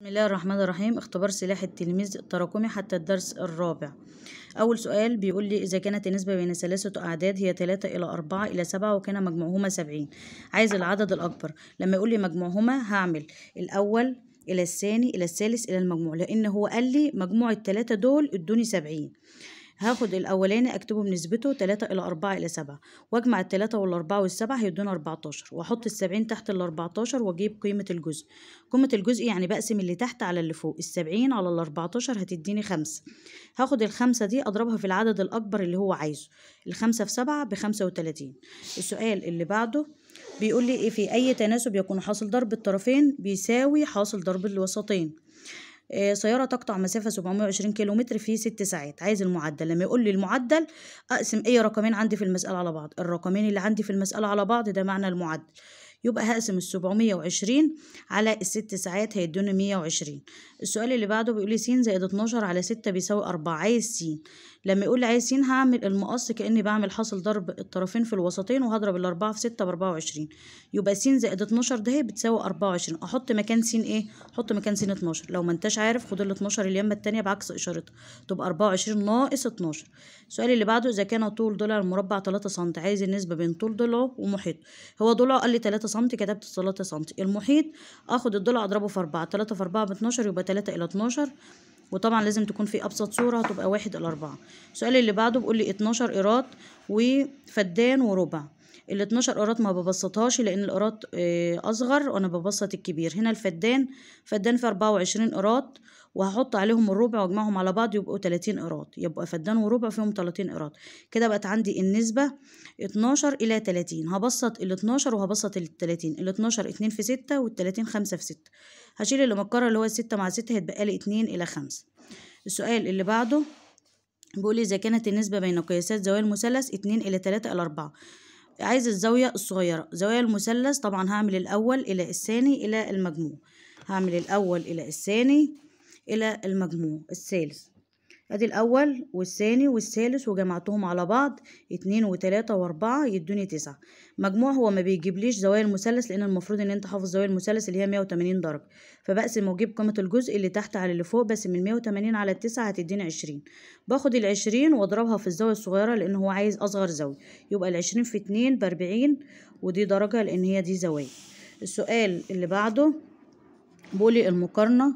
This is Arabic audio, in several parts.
بسم الله الرحمن الرحيم اختبار سلاح التلميذ التراكمي حتى الدرس الرابع أول سؤال بيقول لي إذا كانت النسبة بين ثلاثة أعداد هي ثلاثة إلى أربعة إلى سبعة وكان مجموعهما سبعين عايز العدد الأكبر لما يقول لي مجموعهما هعمل الأول إلى الثاني إلى الثالث إلى المجموع لأن هو قال لي مجموع التلاتة دول ادوني سبعين هاخد الاولاني اكتبه بنسبته تلاتة الى أربعة الى سبعة واجمع التلاتة والاربعة والسبعة هيدوني أربعتاشر واحط السبعين تحت الأربعتاشر واجيب قيمة الجزء قيمة الجزء يعني بقسم اللي تحت على اللي فوق السبعين على الأربعتاشر هتديني خمسة هاخد الخمسة دي اضربها في العدد الاكبر اللي هو عايزه الخمسة في سبعة بخمسة وتلاتين السؤال اللي بعده بيقول لي إيه، في اي تناسب يكون حاصل ضرب الطرفين بيساوي حاصل ضرب الوسطين آه، سيارة تقطع مسافة 720 كيلو متر في 6 ساعات عايز المعدل لما يقول لي المعدل أقسم أي رقمين عندي في المسألة على بعض الرقمين اللي عندي في المسألة على بعض ده معنى المعدل يبقى هقسم ال 720 على الست ساعات هيدوني 120 السؤال اللي بعده بيقول لي س زائد 12 على 6 بيساوي 4 عايز س لما يقول لي عايز س هعمل المقص كاني بعمل حاصل ضرب الطرفين في الوسطين وهضرب ال 4 في 6 ب 24 يبقى س زائد 12 ده هي بتساوي 24 احط مكان س ايه احط مكان س 12 لو ما انتش عارف خد ال 12 اليمه الثانيه بعكس اشارتها تبقى 24 ناقص 12 السؤال اللي بعده اذا كان طول ضلع المربع 3 سم عايز النسبه بين طول ضلعه ومحيطه هو ضلعه قال لي 3 سم كتبت السلطة سم المحيط اخد الضلع اضربه في اربعة تلاتة في اربعة باتناشر يبقى تلاتة الى اتناشر وطبعا لازم تكون في ابسط صورة هتبقى واحد الى اربعة السؤال اللي بعده بيقول لي اتناشر قيراط وفدان وربع ال 12 قراط ما ببسطهاش لان القراط آه، اصغر وانا ببسط الكبير هنا الفدان فدان في 24 قراط وهحط عليهم الربع واجمعهم على بعض يبقوا 30 قراط يبقى فدان وربع فيهم 30 قراط كده بقت عندي النسبة 12 إلى 30 هبسط ال 12 وهبسط ال 30 ال 12 2 في 6 وال 30 5 في 6 هشيل اللي مكرر اللي هو 6 مع 6 هيتبقى لي 2 إلى 5 السؤال اللي بعده بيقول لي إذا كانت النسبة بين قياسات زوايا المثلث 2 إلى 3 إلى 4 عايز الزاوية الصغيرة زوايا المثلث طبعا هعمل الأول إلى الثاني إلى المجموع هعمل الأول إلى الثاني إلى المجموع الثالث ادي الاول والثاني والثالث وجمعتهم على بعض اتنين وتلاتة واربعة يدوني تسعة مجموع هو ما بيجيبليش زوايا المثلث لان المفروض ان انت حافظ زوايا المثلث اللي هي مية وتمانين درجة فبقسم واجيب قيمة الجزء اللي تحت على اللي فوق بس من مية وتمانين على التسعة هتديني عشرين باخد العشرين واضربها في الزاوية الصغيرة لان هو عايز اصغر زاوية يبقى العشرين في اتنين باربعين ودي درجة لان هي دي زوايا السؤال اللي بعده بولي المقارنة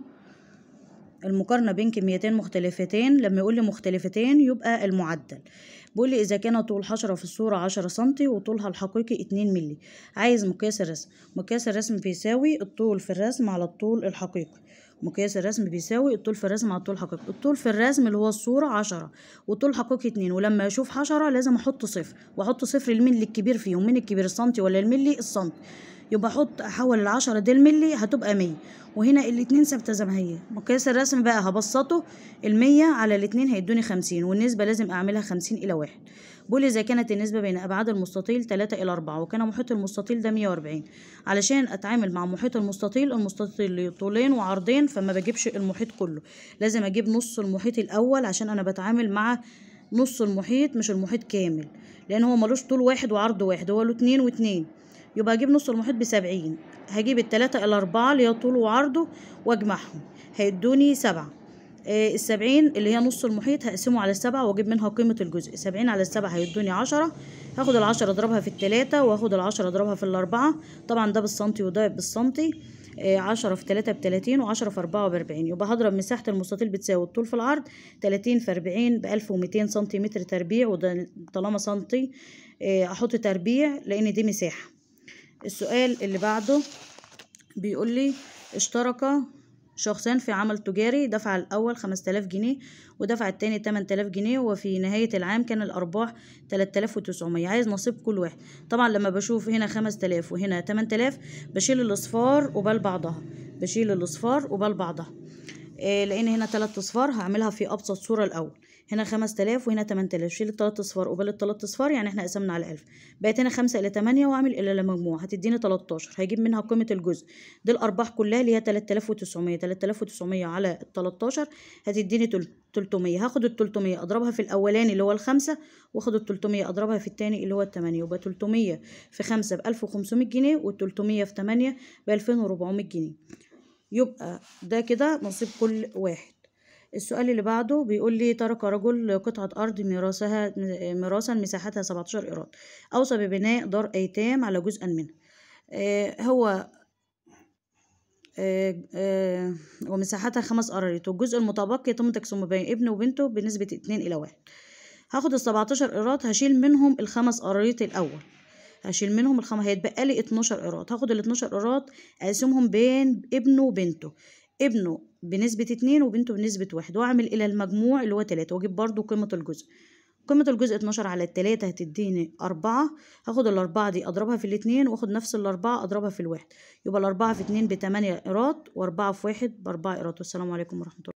المقارنة بين كميتين مختلفتين لما يقول لي مختلفتين يبقى المعدل بيقول لي إذا كان طول حشرة في الصورة عشرة سنتي وطولها الحقيقي اتنين ملي عايز مقياس الرسم مقياس الرسم بيساوي الطول في الرسم على الطول الحقيقي مقياس الرسم بيساوي الطول في الرسم على الطول الحقيقي الطول في الرسم اللي هو الصورة عشرة والطول حقيقي اتنين ولما أشوف حشرة لازم أحط صفر وأحط صفر الملي الكبير فيهم من الكبير السنتي ولا الملي السنتي يبقى احط احول العشرة دي الملي هتبقى مية وهنا الاتنين ثابتة زي ما هي مقياس الرسم بقى هبسطه المية على الاتنين هيدوني خمسين والنسبة لازم اعملها خمسين الى واحد بقول اذا كانت النسبة بين ابعاد المستطيل تلاتة الى اربعة وكان محيط المستطيل ده مية واربعين علشان اتعامل مع محيط المستطيل المستطيل له طولين وعرضين فما بجيبش المحيط كله لازم اجيب نص المحيط الاول عشان انا بتعامل مع نص المحيط مش المحيط كامل لان هو ملوش طول واحد وعرض واحد هو له اتنين واتنين يبقى هجيب نص المحيط بسبعين هجيب التلاتة الى اربعة اللي هي طوله وعرضه واجمعهم هيدوني سبعة آه، السبعين اللي هي نص المحيط هقسمه على السبعة واجيب منها قيمة الجزء سبعين على السبعة هيدوني عشرة هاخد العشرة اضربها في التلاتة واخد العشرة اضربها في الاربعة طبعا ده بالسنتي وده بالسنتي آه، عشرة في تلاتة بتلاتين وعشرة في اربعة وباربعين يبقى هضرب مساحة المستطيل بتساوي الطول في العرض تلاتين في اربعين بألف ومتين سنتيمتر تربيع وده طالما سنتي آه، احط تربيع لان دي مساحة السؤال اللي بعده بيقول لي اشترك شخصان في عمل تجاري دفع الأول 5000 جنيه ودفع التاني 8000 جنيه وفي نهاية العام كان الأرباح 3900 عايز نصيب كل واحد طبعا لما بشوف هنا 5000 وهنا 8000 بشيل الأصفار وبال بعضها بشيل الأصفار وبال بعضها إيه لأن هنا تلات أصفار هعملها في أبسط صورة الأول هنا 5000 وهنا 8000 شيل الثلاث اصفار قبال الثلاث اصفار يعني احنا قسمنا على 1000 بقت هنا 5 الى 8 واعمل الى المجموع هتديني 13 هيجيب منها قيمه الجزء دي الارباح كلها اللي هي 3900 3900 على ال 13 هتديني 300 هاخد ال 300 اضربها في الاولاني اللي هو الخمسه واخد ال 300 اضربها في الثاني اللي هو الثمانيه يبقى 300 في 5 ب 1500 جنيه وال 300 في 8 ب 2400 جنيه يبقى ده كده نصيب كل واحد السؤال اللي بعده بيقول لي ترك رجل قطعة أرض ميراثها ميراثا مساحتها 17 إيراد أوصى ببناء دار أيتام على جزء منها آه، هو آه، آه، ومساحتها خمس قراريط والجزء المتبقي يتم تقسيمه بين ابنه وبنته بنسبة اتنين إلى واحد هاخد السبعتاشر إيراد هشيل منهم الخمس قراريط الأول هشيل منهم الخمس هيتبقى لي اتناشر إيراد هاخد الاتناشر إيراد أقسمهم بين ابنه وبنته ابنه بنسبة اتنين وبنته بنسبة واحد واعمل الى المجموع اللي هو تلاتة واجيب برضو قيمة الجزء قيمة الجزء اتناشر على التلاتة هتديني أربعة هاخد الأربعة دي أضربها في الاتنين وآخد نفس الأربعة أضربها في الواحد يبقى الأربعة في اتنين بتمانية قيراط وأربعة في واحد بأربعة قيراط والسلام عليكم ورحمة الله